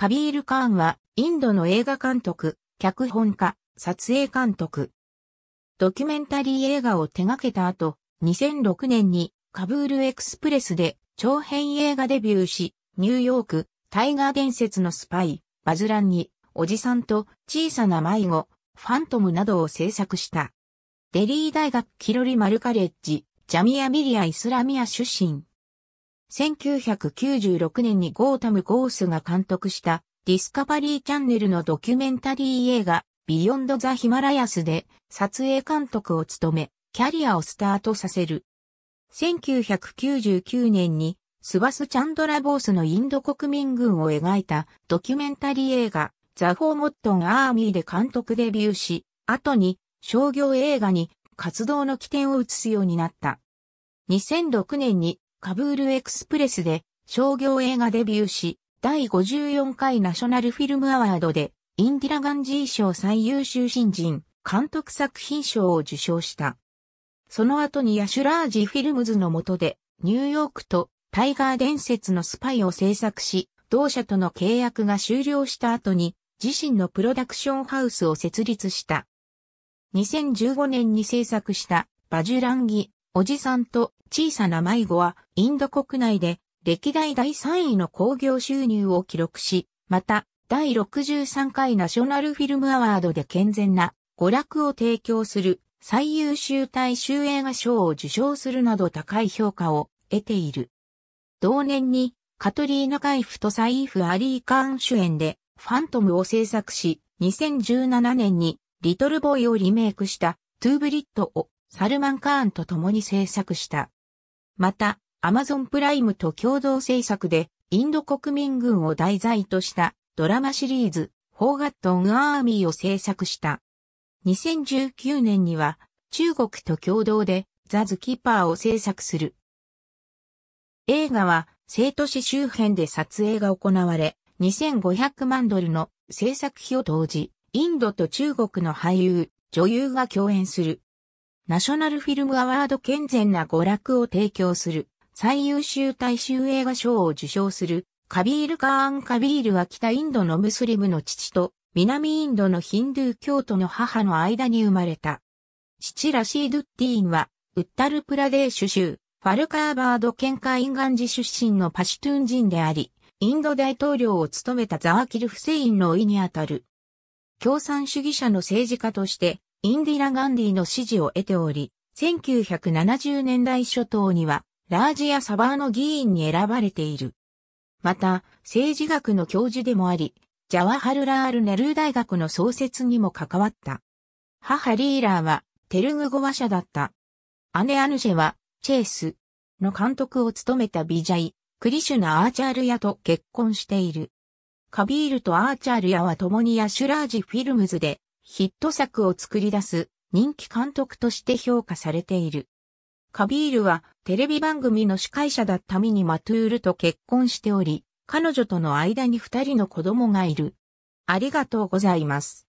カビール・カーンは、インドの映画監督、脚本家、撮影監督。ドキュメンタリー映画を手掛けた後、2006年にカブールエクスプレスで長編映画デビューし、ニューヨーク、タイガー伝説のスパイ、バズランに、おじさんと小さな迷子、ファントムなどを制作した。デリー大学キロリマルカレッジ、ジャミア・ミリア・イスラミア出身。1996年にゴータム・ゴースが監督したディスカバリーチャンネルのドキュメンタリー映画ビヨンド・ザ・ヒマラヤスで撮影監督を務め、キャリアをスタートさせる。1999年にスバス・チャンドラ・ボースのインド国民軍を描いたドキュメンタリー映画ザ・フォーモットン・アーミーで監督デビューし、後に商業映画に活動の起点を移すようになった。2006年にカブールエクスプレスで商業映画デビューし、第54回ナショナルフィルムアワードでインディラ・ガンジー賞最優秀新人監督作品賞を受賞した。その後にヤシュラージフィルムズの下でニューヨークとタイガー伝説のスパイを制作し、同社との契約が終了した後に自身のプロダクションハウスを設立した。2015年に制作したバジュランギ、おじさんと小さな迷子はインド国内で歴代第3位の興行収入を記録し、また第63回ナショナルフィルムアワードで健全な娯楽を提供する最優秀大衆映画賞を受賞するなど高い評価を得ている。同年にカトリーナ・カイフとサイーフ・アリー・カーン主演でファントムを制作し、2017年にリトルボーイをリメイクしたトゥーブリッドをサルマン・カーンと共に制作した。また、アマゾンプライムと共同制作で、インド国民軍を題材としたドラマシリーズ、フォーガット・オン・アーミーを制作した。2019年には、中国と共同で、ザ・ズ・キーパーを制作する。映画は、生徒市周辺で撮影が行われ、2500万ドルの制作費を投じ、インドと中国の俳優、女優が共演する。ナショナルフィルムアワード健全な娯楽を提供する、最優秀大衆映画賞を受賞する、カビール・カーン・カビールは北インドのムスリムの父と、南インドのヒンドゥー教徒の母の間に生まれた。父ラシードゥッティーンは、ウッタルプラデーシュ州、ファルカーバード県ガ岸寺出身のパシュトゥン人であり、インド大統領を務めたザーキル・フセインのいにあたる。共産主義者の政治家として、インディラ・ガンディの支持を得ており、1970年代初頭には、ラージやサバーの議員に選ばれている。また、政治学の教授でもあり、ジャワハルラール・ネルー大学の創設にも関わった。母リーラーは、テルグ語話者だった。姉アヌシェは、チェイスの監督を務めたビジャイ、クリシュナ・アーチャールヤと結婚している。カビールとアーチャールヤは共にヤシュラージ・フィルムズでヒット作を作り出す人気監督として評価されている。カビールはテレビ番組の司会者だったミニ・マトゥールと結婚しており、彼女との間に二人の子供がいる。ありがとうございます。